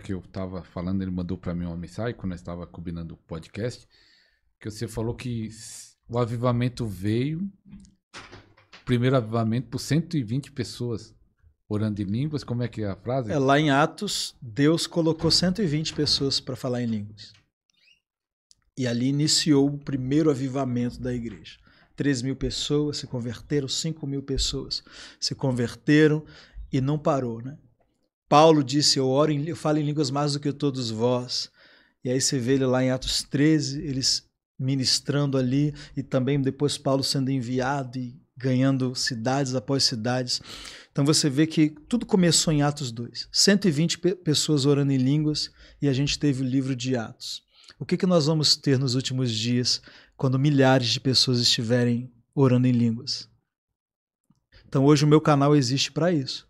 que eu estava falando, ele mandou para mim uma mensagem quando nós estava combinando o podcast, que você falou que o avivamento veio, primeiro avivamento por 120 pessoas orando em línguas, como é que é a frase? É, lá em Atos, Deus colocou 120 pessoas para falar em línguas. E ali iniciou o primeiro avivamento da igreja. 3 mil pessoas se converteram, 5 mil pessoas se converteram e não parou, né? Paulo disse: Eu oro, em, eu falo em línguas mais do que todos vós. E aí você vê ele lá em Atos 13, eles ministrando ali, e também depois Paulo sendo enviado e ganhando cidades após cidades. Então você vê que tudo começou em Atos 2. 120 pe pessoas orando em línguas e a gente teve o livro de Atos. O que, que nós vamos ter nos últimos dias quando milhares de pessoas estiverem orando em línguas? Então hoje o meu canal existe para isso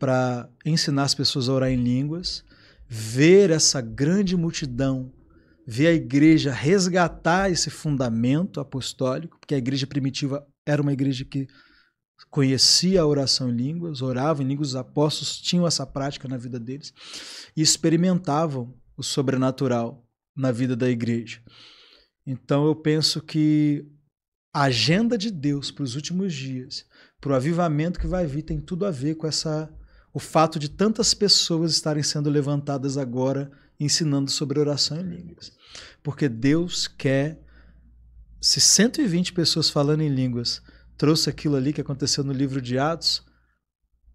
para ensinar as pessoas a orar em línguas, ver essa grande multidão, ver a igreja resgatar esse fundamento apostólico, porque a igreja primitiva era uma igreja que conhecia a oração em línguas, orava em línguas, os apóstolos tinham essa prática na vida deles e experimentavam o sobrenatural na vida da igreja. Então eu penso que a agenda de Deus para os últimos dias, para o avivamento que vai vir, tem tudo a ver com essa o fato de tantas pessoas estarem sendo levantadas agora ensinando sobre oração em línguas. Porque Deus quer. Se 120 pessoas falando em línguas trouxe aquilo ali que aconteceu no livro de Atos,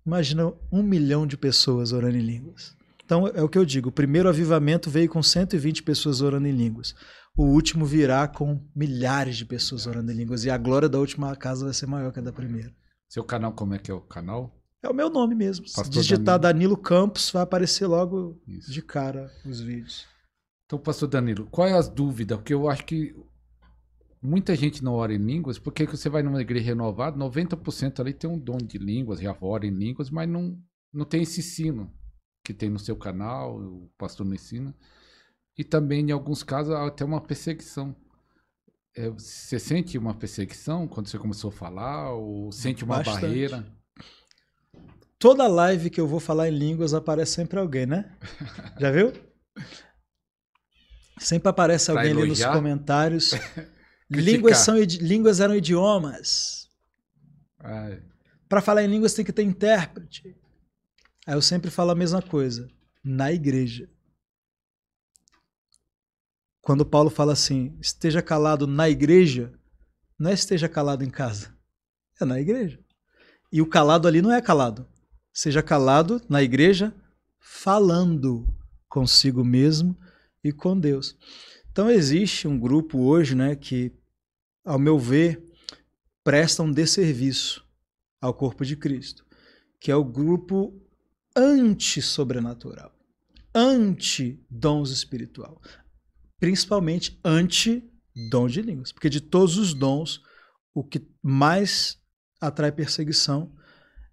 imagina um milhão de pessoas orando em línguas. Então é o que eu digo: o primeiro avivamento veio com 120 pessoas orando em línguas. O último virá com milhares de pessoas orando em línguas. E a glória da última casa vai ser maior que a da primeira. Seu canal, como é que é o canal? É o meu nome mesmo. Pastor Se digitar Danilo. Danilo. Campos, vai aparecer logo Isso. de cara os vídeos. Então, pastor Danilo, qual é as dúvidas? Porque eu acho que muita gente não ora em línguas, porque você vai numa igreja renovada, 90% ali tem um dom de línguas, já ora em línguas, mas não, não tem esse ensino que tem no seu canal, o pastor não ensina. E também, em alguns casos, até uma perseguição. É, você sente uma perseguição quando você começou a falar? Ou sente uma Bastante. barreira? Toda live que eu vou falar em línguas aparece sempre alguém, né? Já viu? Sempre aparece alguém ali nos comentários. línguas, são, línguas eram idiomas. Para falar em línguas tem que ter intérprete. Aí eu sempre falo a mesma coisa. Na igreja. Quando Paulo fala assim, esteja calado na igreja, não é esteja calado em casa. É na igreja. E o calado ali não é calado seja calado na igreja, falando consigo mesmo e com Deus. Então existe um grupo hoje, né, que, ao meu ver, presta um desserviço ao corpo de Cristo, que é o grupo anti-sobrenatural, anti-dons espiritual, principalmente anti-dom de línguas, porque de todos os dons, o que mais atrai perseguição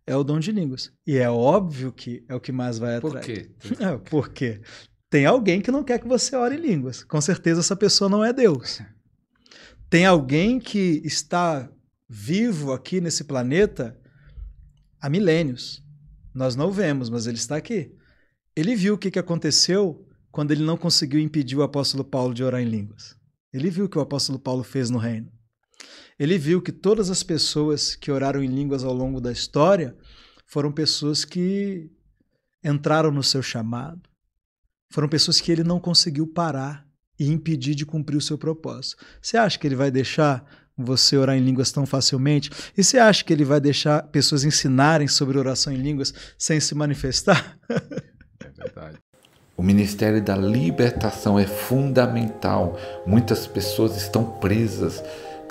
é o dom de línguas. E é óbvio que é o que mais vai atrair. Por quê? É, porque tem alguém que não quer que você ore em línguas. Com certeza essa pessoa não é Deus. Tem alguém que está vivo aqui nesse planeta há milênios. Nós não vemos, mas ele está aqui. Ele viu o que aconteceu quando ele não conseguiu impedir o apóstolo Paulo de orar em línguas. Ele viu o que o apóstolo Paulo fez no reino. Ele viu que todas as pessoas que oraram em línguas ao longo da história foram pessoas que entraram no seu chamado, foram pessoas que ele não conseguiu parar e impedir de cumprir o seu propósito. Você acha que ele vai deixar você orar em línguas tão facilmente? E você acha que ele vai deixar pessoas ensinarem sobre oração em línguas sem se manifestar? É verdade. O ministério da libertação é fundamental. Muitas pessoas estão presas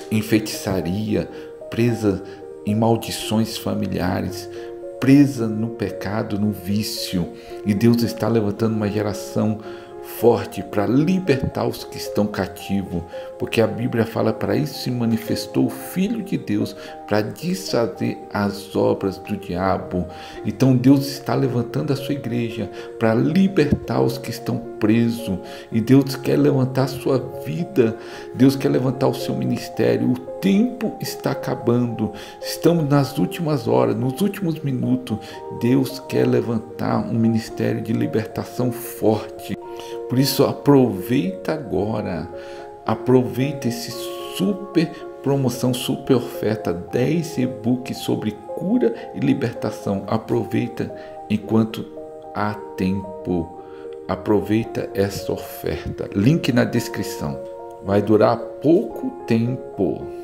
em feitiçaria, presa em maldições familiares, presa no pecado, no vício. E Deus está levantando uma geração forte para libertar os que estão cativos, porque a Bíblia fala para isso se manifestou o Filho de Deus para desfazer as obras do diabo. Então Deus está levantando a sua igreja para libertar os que estão presos e Deus quer levantar a sua vida, Deus quer levantar o seu ministério. O tempo está acabando, estamos nas últimas horas, nos últimos minutos. Deus quer levantar um ministério de libertação forte. Por isso, aproveita agora, aproveita esse super promoção, super oferta, 10 e-books sobre cura e libertação. Aproveita enquanto há tempo. Aproveita essa oferta. Link na descrição. Vai durar pouco tempo.